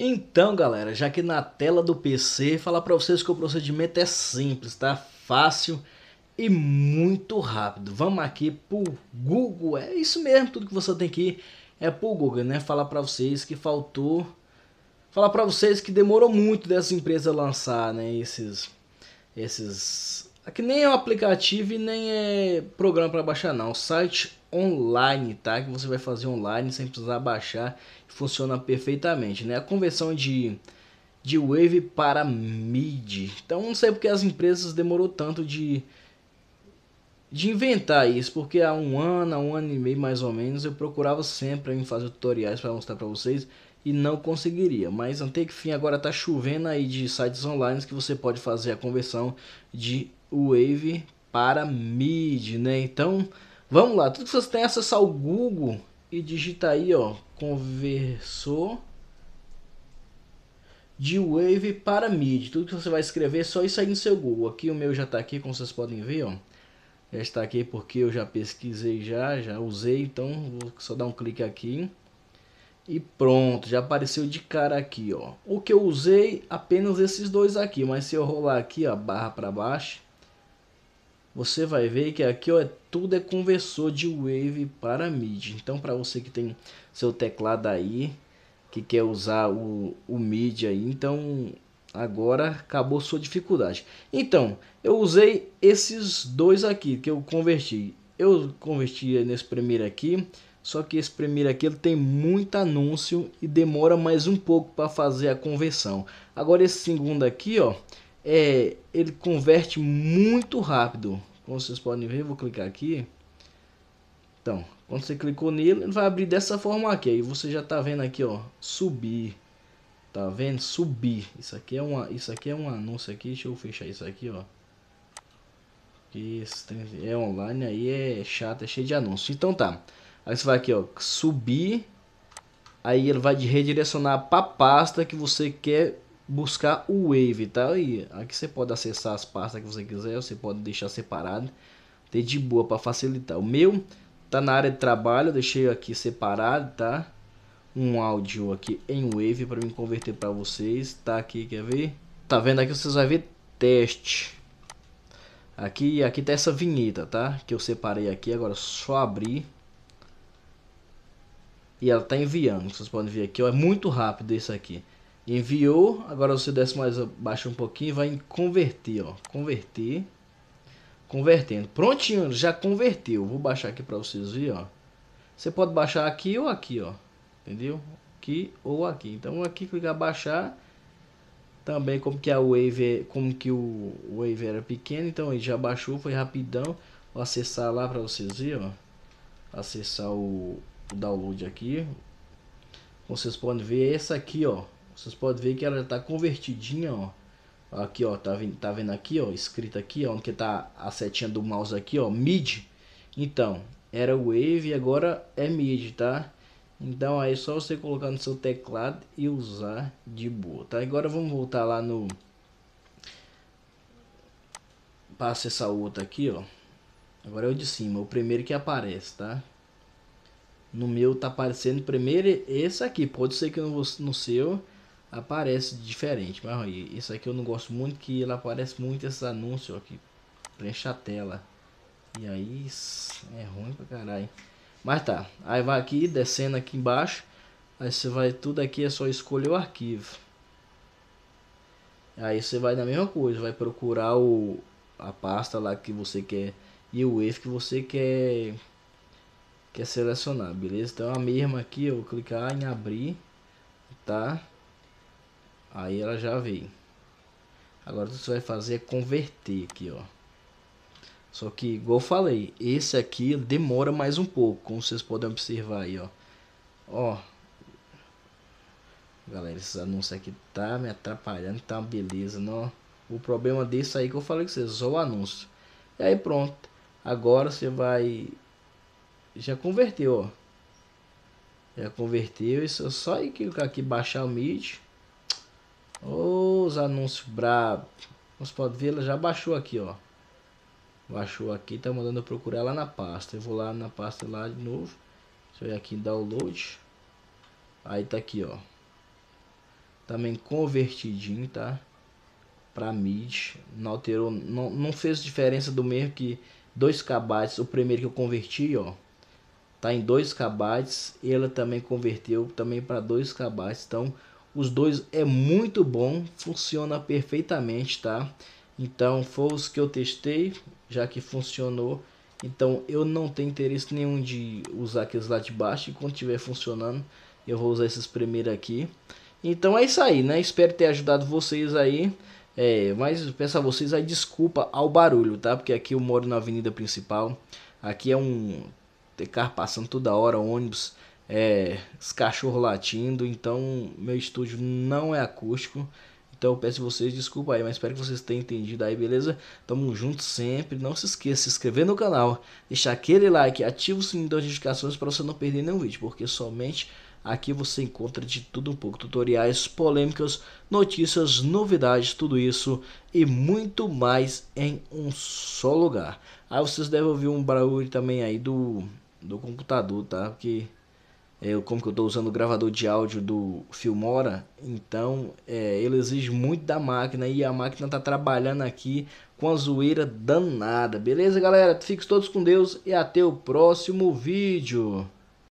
Então, galera, já que na tela do PC, falar para vocês que o procedimento é simples, tá? Fácil e muito rápido. Vamos aqui pro Google. É isso mesmo, tudo que você tem que é pro Google, né? Falar para vocês que faltou falar para vocês que demorou muito dessa empresa lançar, né, esses esses Aqui é nem é um aplicativo e nem é programa para baixar não, site online, tá? Que você vai fazer online sem precisar baixar, funciona perfeitamente, né? A conversão de de Wave para MIDI. Então não sei porque as empresas demorou tanto de de inventar isso, porque há um ano, há um ano e meio mais ou menos, eu procurava sempre em fazer tutoriais para mostrar para vocês e não conseguiria. Mas até que fim agora tá chovendo aí de sites online que você pode fazer a conversão de o Wave para mid, né? Então, vamos lá. Tudo que vocês têm é acessar o Google e digitar aí, ó, conversor de Wave para mid. Tudo que você vai escrever é só isso aí no seu Google. Aqui o meu já está aqui, como vocês podem ver, ó. Já está aqui porque eu já pesquisei já, já usei, então vou só dar um clique aqui. E pronto, já apareceu de cara aqui, ó. O que eu usei, apenas esses dois aqui, mas se eu rolar aqui, ó, barra para baixo, você vai ver que aqui ó, é tudo é conversor de Wave para MIDI. Então para você que tem seu teclado aí, que quer usar o, o MIDI aí, então agora acabou sua dificuldade. Então, eu usei esses dois aqui que eu converti. Eu converti nesse primeiro aqui, só que esse primeiro aqui ele tem muito anúncio e demora mais um pouco para fazer a conversão. Agora esse segundo aqui, ó, é, ele converte muito rápido. Como vocês podem ver, vou clicar aqui. Então, quando você clicou nele, ele vai abrir dessa forma aqui. Aí você já tá vendo aqui, ó, subir. Tá vendo? Subir. Isso aqui é uma, isso aqui é um anúncio aqui. Deixa eu fechar isso aqui, ó. Isso, é online aí, é chato, é cheio de anúncios. Então tá. Aí você vai aqui, ó, subir. Aí ele vai redirecionar para a pasta que você quer buscar o Wave, tá aí. Aqui você pode acessar as pastas que você quiser, você pode deixar separado. Tem de boa para facilitar. O meu tá na área de trabalho, deixei aqui separado, tá? Um áudio aqui em Wave para me converter para vocês. Tá aqui, quer ver? Tá vendo aqui vocês vai ver teste. Aqui, aqui tá essa vinheta, tá? Que eu separei aqui, agora é só abrir. E ela tá enviando, vocês podem ver aqui, ó, é muito rápido isso aqui. Enviou, agora você desce mais baixa um pouquinho, vai em converter, ó. Converter. Convertendo. Prontinho, já converteu. Vou baixar aqui para vocês verem, ó. Você pode baixar aqui ou aqui, ó. Entendeu? Aqui ou aqui. Então aqui clicar baixar. Também como que a Wave, é, como que o Wave era pequeno, então ele já baixou, foi rapidão. Vou acessar lá para vocês verem, ó. Acessar o, o download aqui. Como vocês podem ver, é essa aqui, ó. Vocês podem ver que ela já está convertidinha, ó. Aqui, ó, tá vendo, tá vendo aqui, ó, escrito aqui, ó, onde que tá a setinha do mouse aqui, ó, mid. Então, era wave e agora é mid, tá? Então aí é só você colocar no seu teclado e usar de boa, tá? Agora vamos voltar lá no... Passa essa outra aqui, ó. Agora é o de cima, o primeiro que aparece, tá? No meu tá aparecendo primeiro esse aqui, pode ser que no, no seu aparece diferente. Mas olha, isso aqui eu não gosto muito que ele aparece muito esses anúncios aqui que preenche a tela. E aí é ruim pra caralho. Mas tá, aí vai aqui, descendo aqui embaixo. Aí você vai tudo aqui, é só escolher o arquivo. Aí você vai na mesma coisa, vai procurar o, a pasta lá que você quer e o if que você quer, quer selecionar, beleza? Então é a mesma aqui, eu vou clicar em abrir, tá? Aí ela já veio. Agora você vai fazer é converter aqui, ó. Só que, igual eu falei, esse aqui demora mais um pouco, como vocês podem observar aí, ó. Ó. Galera, esses anúncios aqui tá me atrapalhando, tá uma beleza, não. O problema desse aí que eu falei com vocês, só o anúncio. E aí pronto. Agora você vai... Já converteu, ó. Já converteu, isso é só clicar aqui, baixar o MIDI. Os anúncios brabo. Você pode ver, ela já baixou aqui, ó. Baixou aqui, tá mandando eu procurar lá na pasta. Eu vou lá na pasta lá de novo. Deixa eu ir aqui em download. Aí tá aqui, ó. Também convertidinho, tá? Pra MIDI. Não alterou, não, não fez diferença do mesmo que 2 KB. O primeiro que eu converti, ó. Tá em 2 KB. Ela também converteu também para 2 KB. Então, os dois é muito bom, funciona perfeitamente, tá? Então, foi os que eu testei, já que funcionou. Então, eu não tenho interesse nenhum de usar aqueles lá de baixo. E quando estiver funcionando, eu vou usar esses primeiros aqui. Então, é isso aí, né? Espero ter ajudado vocês aí. É, mas peço a vocês aí desculpa ao barulho, tá? Porque aqui eu moro na avenida principal. Aqui é um... Tem carro passando toda hora, ônibus é, os cachorros latindo, então meu estúdio não é acústico. Então eu peço vocês desculpa aí, mas espero que vocês tenham entendido aí, beleza? Tamo junto sempre. Não se esqueça de se inscrever no canal, deixar aquele like, ativa o sininho das notificações para você não perder nenhum vídeo, porque somente aqui você encontra de tudo um pouco: tutoriais, polêmicas, notícias, novidades, tudo isso e muito mais em um só lugar. Aí vocês devem ouvir um barulho também aí do, do computador, tá? Porque é, eu, como que eu estou usando o gravador de áudio do Filmora, então é, ele exige muito da máquina e a máquina está trabalhando aqui com a zoeira danada. Beleza, galera? Fiquem todos com Deus e até o próximo vídeo.